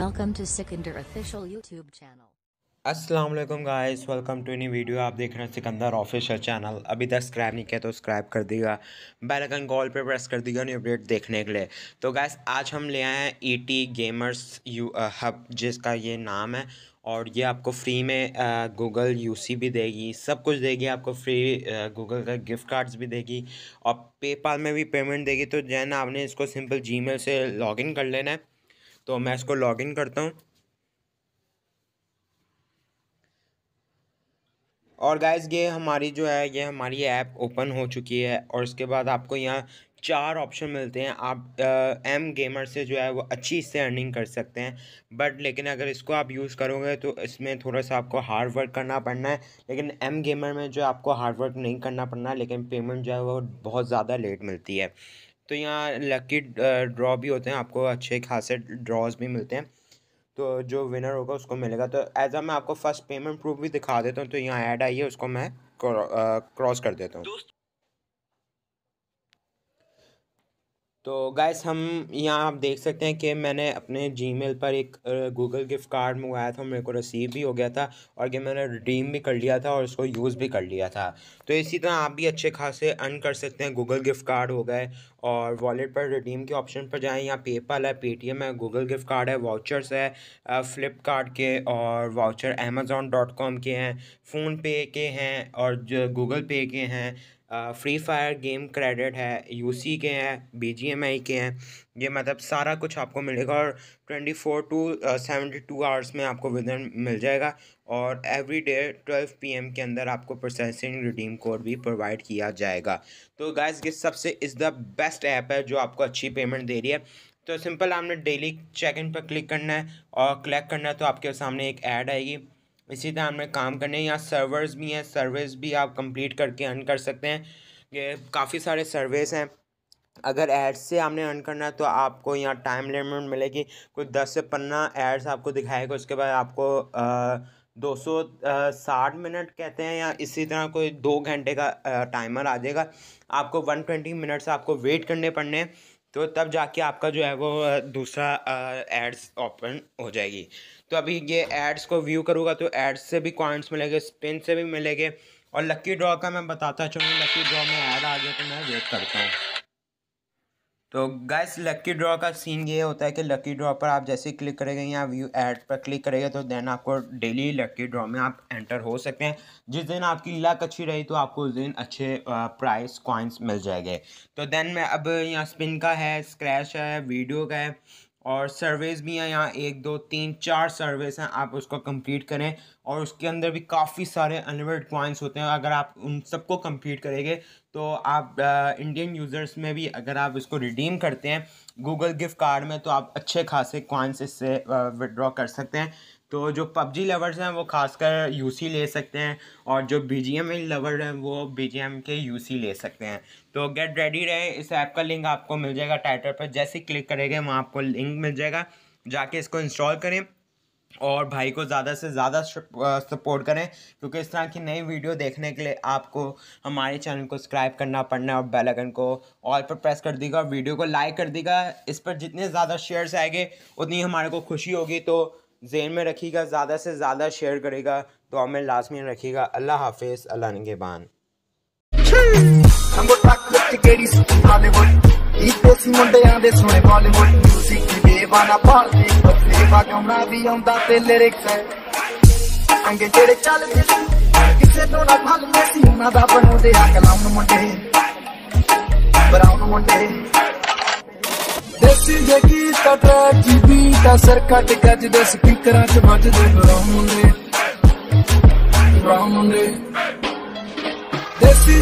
Welcome to Sikander official YouTube channel. असलम guys welcome to any video आप देख रहे हैं सिकंदर ऑफिशियल चैनल अभी तक सब्सक्राइब नहीं किया तो सब्सक्राइब कर दीजिएगा बेल आइकन कॉल पे प्रेस कर दीजिएगा न्यू अपडेट देखने के लिए तो गाइस आज हम ले आए हैं ईटी गेमर्स यू हब जिसका ये नाम है और ये आपको फ्री में गूगल यूसी भी देगी सब कुछ देगी आपको फ्री गूगल का गिफ्ट कार्ड्स भी देगी और पेपाल में भी पेमेंट देगी तो जैन आपने इसको सिंपल जी से लॉगिन कर लेना है तो मैं इसको लॉगिन करता हूँ और गाइज ये हमारी जो है ये हमारी ऐप ओपन हो चुकी है और उसके बाद आपको यहाँ चार ऑप्शन मिलते हैं आप आ, एम गेमर से जो है वो अच्छी से अर्निंग कर सकते हैं बट लेकिन अगर इसको आप यूज़ करोगे तो इसमें थोड़ा सा आपको हार्ड वर्क करना पड़ना है लेकिन एम गेमर में जो आपको हार्ड वर्क नहीं करना पड़ना लेकिन पेमेंट जो है वो बहुत ज़्यादा लेट मिलती है तो यहाँ लकी ड्रॉ uh, भी होते हैं आपको अच्छे खासे ड्रॉज भी मिलते हैं तो जो विनर होगा उसको मिलेगा तो एज आ मैं आपको फर्स्ट पेमेंट प्रूफ भी दिखा देता हूँ तो यहाँ ऐड आई है उसको मैं क्रॉस uh, कर देता हूँ तो गैस हम यहाँ आप देख सकते हैं कि मैंने अपने जीमेल पर एक गूगल गिफ्ट कार्ड मंगवाया था मेरे को रिसीव भी हो गया था और ये मैंने रिडीम भी कर लिया था और उसको यूज़ भी कर लिया था तो इसी तरह आप भी अच्छे खासे अर्न कर सकते हैं गूगल गिफ्ट कार्ड हो गए और वॉलेट पर रिडीम के ऑप्शन पर जाएँ यहाँ पेपल है पेटीएम है गूगल गिफ्ट कार्ड है वाउचर्स है फ्लिपकार्ट के और वाउचर अमेज़ोन डॉट कॉम के हैं फ़ोनपे के हैं और जो गूगल पे के हैं फ्री फायर गेम क्रेडिट है यूसी के हैं बी के हैं ये मतलब सारा कुछ आपको मिलेगा और twenty four to seventy two hours में आपको विदन मिल जाएगा और एवरी डे ट्वेल्व पी एम के अंदर आपको प्रोसेसिंग रिडीम कोड भी प्रोवाइड किया जाएगा तो गाइज ये सबसे इज़ द बेस्ट ऐप है जो आपको अच्छी पेमेंट दे रही है तो सिंपल आपने डेली चेक इन पर क्लिक करना है और क्लैक करना है तो आपके सामने एक ऐड आएगी इसी तरह हमें काम करने हैं यहाँ सर्वर्स भी हैं सर्विस भी आप कंप्लीट करके अर्न कर सकते हैं ये काफ़ी सारे सर्विस हैं अगर एड्स से आपने अर्न करना है तो आपको यहाँ टाइम लिमिट मिलेगी कुछ दस से पन्ना एड्स आपको दिखाएगा उसके बाद आपको दो सौ साठ मिनट कहते हैं या इसी तरह कोई दो घंटे का टाइमर आ जाएगा आपको वन ट्वेंटी मिनट्स आपको वेट करने पड़ने तो तब जाके आपका जो है वो दूसरा एड्स ओपन हो जाएगी तो अभी ये एड्स को व्यू करूँगा तो एड्स से भी कॉइंट्स मिलेंगे स्पिन से भी मिलेंगे और लकी ड्रॉ का मैं बताता चलूँ लकी ड्रॉ में ऐड आ गया तो मैं वेट करता हूँ तो गैस लकी ड्रॉ का सीन ये होता है कि लकी ड्रॉ पर आप जैसे क्लिक करेंगे या व्यू एड पर क्लिक करेंगे तो देन आपको डेली लकी ड्रॉ में आप एंटर हो सकते हैं जिस दिन आपकी लक अच्छी रही तो आपको उस दिन अच्छे प्राइस कॉइन्स मिल जाएंगे तो देन में अब यहाँ स्पिन का है स्क्रैच है वीडियो का है और सर्विस भी हैं यहाँ एक दो तीन चार सर्विस हैं आप उसको कंप्लीट करें और उसके अंदर भी काफ़ी सारे अनवर्ड कॉइन्स होते हैं अगर आप उन सबको कम्प्लीट करेंगे तो आप इंडियन यूज़र्स में भी अगर आप इसको रिडीम करते हैं गूगल गिफ्ट कार्ड में तो आप अच्छे खासे क्वाइंस इससे विड्रॉ कर सकते हैं तो जो पबजी लवर्स हैं वो खासकर यूसी ले सकते हैं और जो बी जी एम लवर हैं वो बी जी एम के सी ले सकते हैं तो गेट रेडी रहे इस ऐप का लिंक आपको मिल जाएगा टाइटल पर जैसे क्लिक करेंगे वहाँ आपको लिंक मिल जाएगा जाके इसको इंस्टॉल करें और भाई को ज़्यादा से ज़्यादा सपोर्ट करें क्योंकि इस तरह की नई वीडियो देखने के लिए आपको हमारे चैनल को सब्सक्राइब करना पड़ना है और बेल आइकन को ऑल पर प्रेस कर देगा और वीडियो को लाइक कर देगा इस पर जितने ज़्यादा शेयर्स आएंगे उतनी हमारे को खुशी होगी तो जेन में रखिएगा ज़्यादा से ज़्यादा शेयर करेगा तो हमें लाजमी में रखिएगा अल्लाह हाफिज़ अल्लाह नगेबान ਨਾ ਪਾਰਟੀ ਸੇਵਾ ਗਾਉਣਾ ਵੀ ਆਉਂਦਾ ਤੇ ਲਿਰਿਕਸ ਹੈ ਅੰਗੇ ਜਿਹੜੇ ਚੱਲਦੇ ਕਿਸੇ ਤੋਂ ਨਾ ਭੱਜਦੇ ਸੀ ਉਹਨਾਂ ਦਾ ਬਣਾਉਂਦੇ ਆ ਕਲਾਉਣ ਮੁੰਡੇ ਬਰਾਉਨ ਮੁੰਡੇ ਦੇਸੀ ਜੇ ਗੀਤ ਟਰੈਕ ਦੀ ਬੀਟ ਅਸਰ ਕੱਟ ਕੱਜਦੇ ਸਪੀਕਰਾਂ 'ਚ ਵੱਜਦੇ ਬਰਾਉਨ ਮੁੰਡੇ ਬਰਾਉਨ ਮੁੰਡੇ ਦੇਸੀ